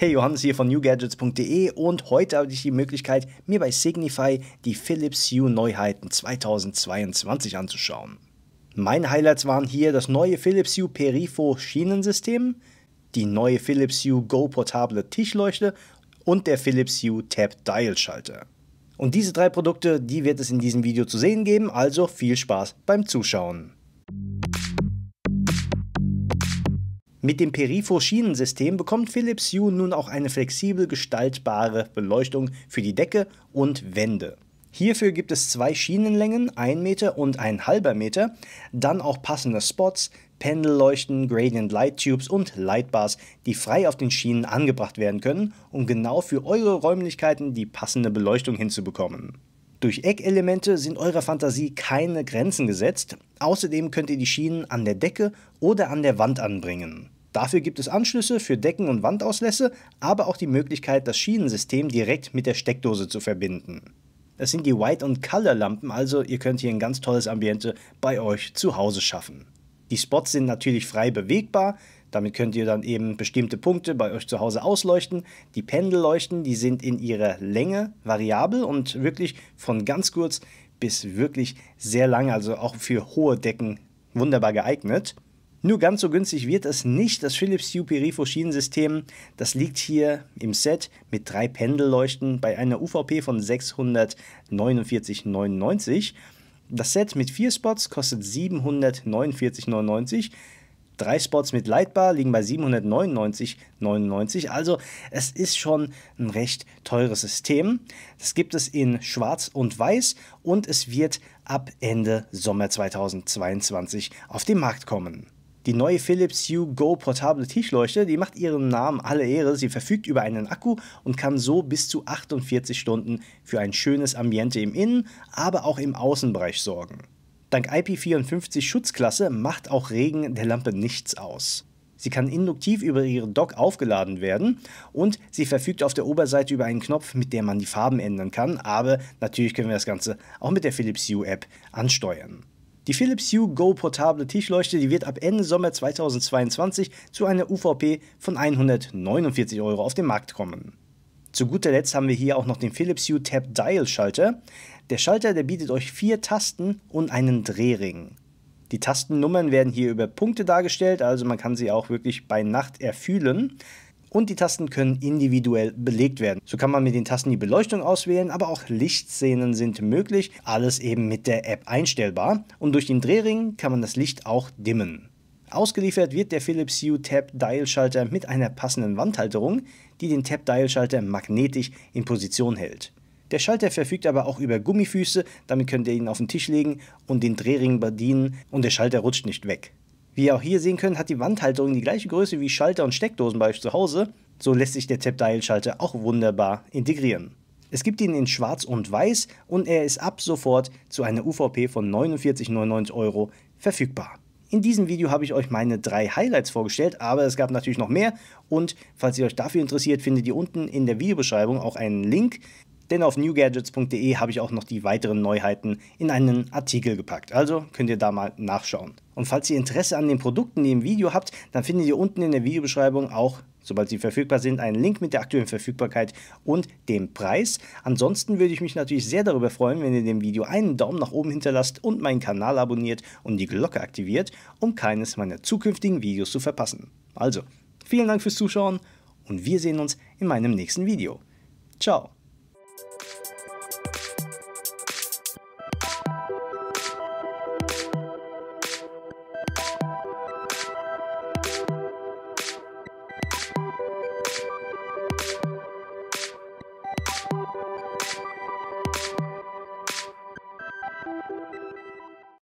Hey, Johannes hier von newgadgets.de und heute habe ich die Möglichkeit, mir bei Signify die Philips Hue Neuheiten 2022 anzuschauen. Meine Highlights waren hier das neue Philips Hue Perifo Schienensystem, die neue Philips Hue Go portable Tischleuchte und der Philips Hue Tab Dial Schalter. Und diese drei Produkte, die wird es in diesem Video zu sehen geben, also viel Spaß beim Zuschauen. Mit dem Perifo-Schienensystem bekommt Philips Hue nun auch eine flexibel gestaltbare Beleuchtung für die Decke und Wände. Hierfür gibt es zwei Schienenlängen, 1 Meter und 1,5 Meter, dann auch passende Spots, Pendelleuchten, Gradient Light Tubes und Lightbars, die frei auf den Schienen angebracht werden können, um genau für eure Räumlichkeiten die passende Beleuchtung hinzubekommen. Durch Eckelemente sind eurer Fantasie keine Grenzen gesetzt. Außerdem könnt ihr die Schienen an der Decke oder an der Wand anbringen. Dafür gibt es Anschlüsse für Decken- und Wandauslässe, aber auch die Möglichkeit, das Schienensystem direkt mit der Steckdose zu verbinden. Das sind die White- und Color-Lampen, also ihr könnt hier ein ganz tolles Ambiente bei euch zu Hause schaffen. Die Spots sind natürlich frei bewegbar, damit könnt ihr dann eben bestimmte Punkte bei euch zu Hause ausleuchten. Die Pendelleuchten, die sind in ihrer Länge variabel und wirklich von ganz kurz bis wirklich sehr lang, also auch für hohe Decken wunderbar geeignet. Nur ganz so günstig wird es nicht, das Philips Hue Perifo Schienensystem. Das liegt hier im Set mit drei Pendelleuchten bei einer UVP von 649,99. Das Set mit vier Spots kostet 749,99. Drei Spots mit Lightbar liegen bei 799,99. Also es ist schon ein recht teures System. Das gibt es in Schwarz und Weiß und es wird ab Ende Sommer 2022 auf den Markt kommen. Die neue Philips Hue Go portable Tischleuchte, die macht ihrem Namen alle Ehre. Sie verfügt über einen Akku und kann so bis zu 48 Stunden für ein schönes Ambiente im Innen, aber auch im Außenbereich sorgen. Dank IP54 Schutzklasse macht auch Regen der Lampe nichts aus. Sie kann induktiv über ihre Dock aufgeladen werden und sie verfügt auf der Oberseite über einen Knopf, mit dem man die Farben ändern kann, aber natürlich können wir das Ganze auch mit der Philips Hue App ansteuern. Die Philips Hue Go portable Tischleuchte, die wird ab Ende Sommer 2022 zu einer UVP von 149 Euro auf den Markt kommen. Zu guter Letzt haben wir hier auch noch den Philips Hue Tap Dial Schalter. Der Schalter, der bietet euch vier Tasten und einen Drehring. Die Tastennummern werden hier über Punkte dargestellt, also man kann sie auch wirklich bei Nacht erfühlen und die Tasten können individuell belegt werden. So kann man mit den Tasten die Beleuchtung auswählen, aber auch Lichtszenen sind möglich, alles eben mit der App einstellbar und durch den Drehring kann man das Licht auch dimmen. Ausgeliefert wird der Philips Hue Tab Dial Schalter mit einer passenden Wandhalterung, die den Tab Dial Schalter magnetisch in Position hält. Der Schalter verfügt aber auch über Gummifüße, damit könnt ihr ihn auf den Tisch legen und den Drehring bedienen und der Schalter rutscht nicht weg. Wie ihr auch hier sehen könnt, hat die Wandhalterung die gleiche Größe wie Schalter und Steckdosen bei euch zu Hause. So lässt sich der Tap-Dial-Schalter auch wunderbar integrieren. Es gibt ihn in schwarz und weiß und er ist ab sofort zu einer UVP von 49,99 Euro verfügbar. In diesem Video habe ich euch meine drei Highlights vorgestellt, aber es gab natürlich noch mehr und falls ihr euch dafür interessiert, findet ihr unten in der Videobeschreibung auch einen Link denn auf newgadgets.de habe ich auch noch die weiteren Neuheiten in einen Artikel gepackt. Also könnt ihr da mal nachschauen. Und falls ihr Interesse an den Produkten die im Video habt, dann findet ihr unten in der Videobeschreibung auch, sobald sie verfügbar sind, einen Link mit der aktuellen Verfügbarkeit und dem Preis. Ansonsten würde ich mich natürlich sehr darüber freuen, wenn ihr dem Video einen Daumen nach oben hinterlasst und meinen Kanal abonniert und die Glocke aktiviert, um keines meiner zukünftigen Videos zu verpassen. Also, vielen Dank fürs Zuschauen und wir sehen uns in meinem nächsten Video. Ciao!